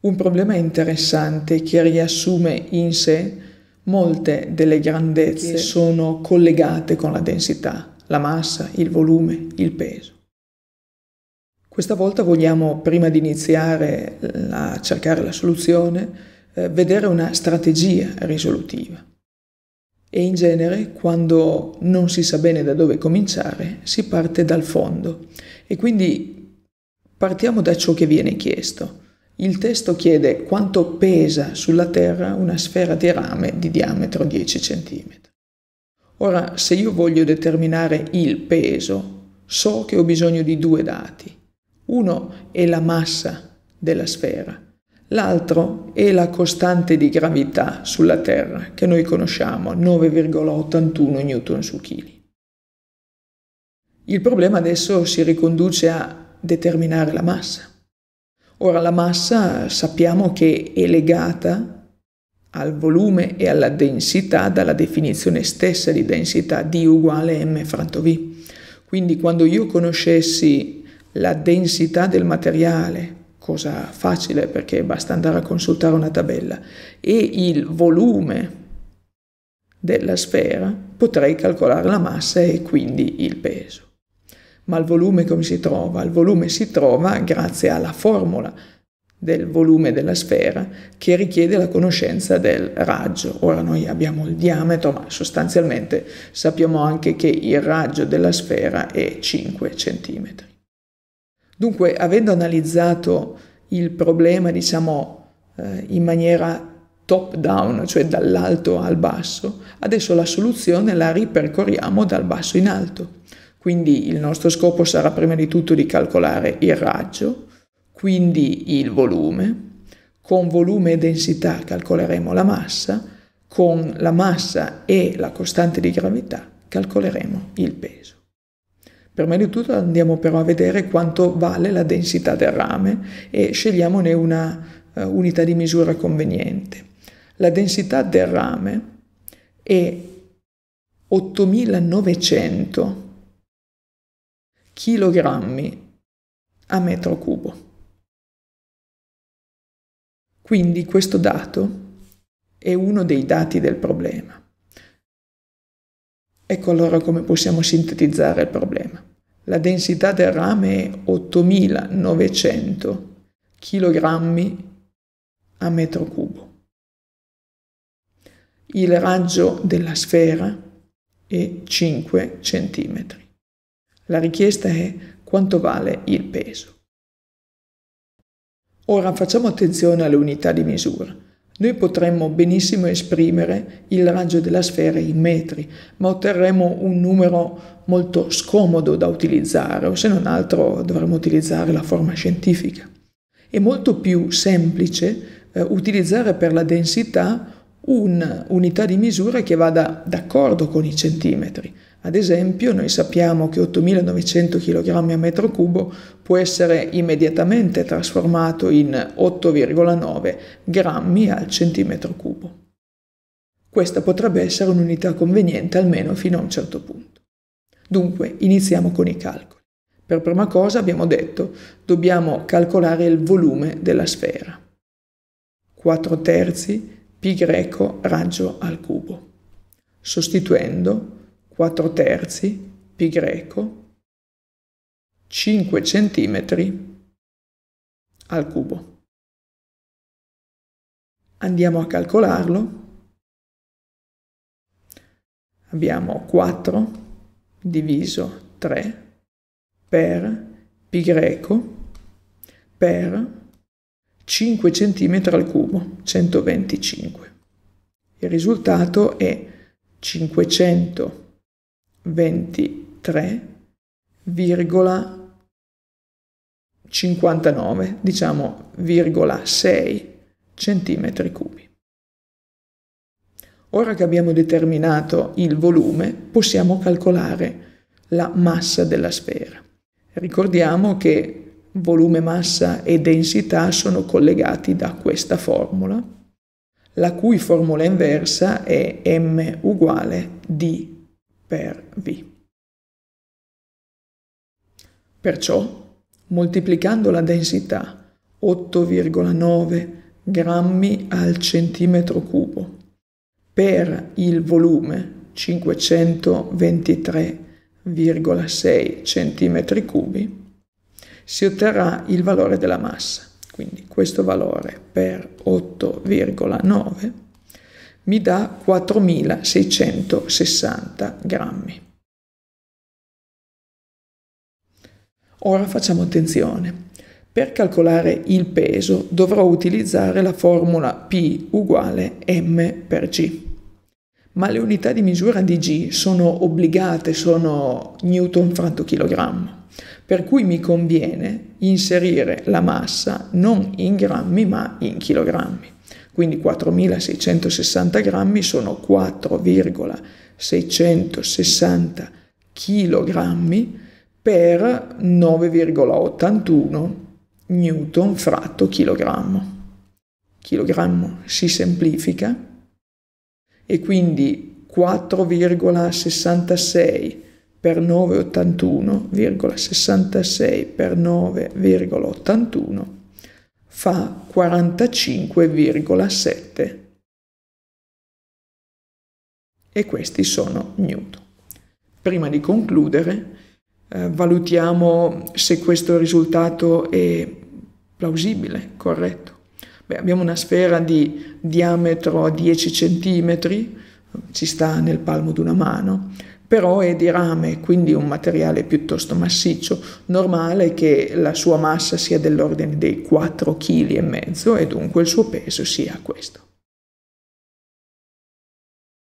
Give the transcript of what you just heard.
Un problema interessante che riassume in sé molte delle grandezze che sono collegate con la densità, la massa, il volume, il peso. Questa volta vogliamo, prima di iniziare a cercare la soluzione, eh, vedere una strategia risolutiva. E in genere, quando non si sa bene da dove cominciare, si parte dal fondo e quindi partiamo da ciò che viene chiesto. Il testo chiede quanto pesa sulla Terra una sfera di rame di diametro 10 cm. Ora, se io voglio determinare il peso, so che ho bisogno di due dati. Uno è la massa della sfera, l'altro è la costante di gravità sulla Terra, che noi conosciamo, 9,81 Newton su chili. Il problema adesso si riconduce a determinare la massa. Ora la massa sappiamo che è legata al volume e alla densità dalla definizione stessa di densità D uguale m fratto V. Quindi quando io conoscessi la densità del materiale, cosa facile perché basta andare a consultare una tabella, e il volume della sfera, potrei calcolare la massa e quindi il peso. Ma il volume come si trova? Il volume si trova grazie alla formula del volume della sfera che richiede la conoscenza del raggio. Ora noi abbiamo il diametro, ma sostanzialmente sappiamo anche che il raggio della sfera è 5 cm. Dunque, avendo analizzato il problema, diciamo, eh, in maniera top down, cioè dall'alto al basso, adesso la soluzione la ripercorriamo dal basso in alto. Quindi il nostro scopo sarà prima di tutto di calcolare il raggio, quindi il volume. Con volume e densità calcoleremo la massa, con la massa e la costante di gravità calcoleremo il peso. Prima di tutto andiamo però a vedere quanto vale la densità del rame e scegliamone una uh, unità di misura conveniente. La densità del rame è 8900 kg a metro cubo. Quindi questo dato è uno dei dati del problema. Ecco allora come possiamo sintetizzare il problema. La densità del rame è 8.900 kg a metro cubo. Il raggio della sfera è 5 centimetri. La richiesta è quanto vale il peso. Ora facciamo attenzione alle unità di misura. Noi potremmo benissimo esprimere il raggio della sfera in metri, ma otterremo un numero molto scomodo da utilizzare, o se non altro dovremmo utilizzare la forma scientifica. È molto più semplice eh, utilizzare per la densità un'unità di misura che vada d'accordo con i centimetri, ad esempio, noi sappiamo che 8.900 kg a metro cubo può essere immediatamente trasformato in 8,9 grammi al centimetro cubo. Questa potrebbe essere un'unità conveniente almeno fino a un certo punto. Dunque, iniziamo con i calcoli. Per prima cosa abbiamo detto dobbiamo calcolare il volume della sfera. 4 terzi pi greco raggio al cubo, sostituendo 4 terzi, pi greco, 5 centimetri al cubo. Andiamo a calcolarlo. Abbiamo 4 diviso 3 per pi greco per 5 cm al cubo, 125. Il risultato è 500 23,59 diciamo virgola 6 centimetri cubi. Ora che abbiamo determinato il volume, possiamo calcolare la massa della sfera. Ricordiamo che volume, massa e densità sono collegati da questa formula, la cui formula inversa è m uguale d per V. Perciò, moltiplicando la densità 8,9 grammi al centimetro cubo per il volume 523,6 centimetri cubi, si otterrà il valore della massa. Quindi questo valore per 8,9 mi dà 4660 grammi. Ora facciamo attenzione. Per calcolare il peso dovrò utilizzare la formula P uguale m per g. Ma le unità di misura di g sono obbligate, sono newton fratto chilogrammo, per cui mi conviene inserire la massa non in grammi ma in chilogrammi. Quindi 4.660 grammi sono 4,660 kg per 9,81 newton fratto chilogrammo. Chilogrammo si semplifica e quindi 4,66 per 9,81,66 per 9,81 fa 45,7 e questi sono newton. Prima di concludere, eh, valutiamo se questo risultato è plausibile, corretto. Beh, abbiamo una sfera di diametro 10 cm, ci sta nel palmo di una mano, però è di rame, quindi un materiale piuttosto massiccio, normale che la sua massa sia dell'ordine dei 4,5 kg e dunque il suo peso sia questo.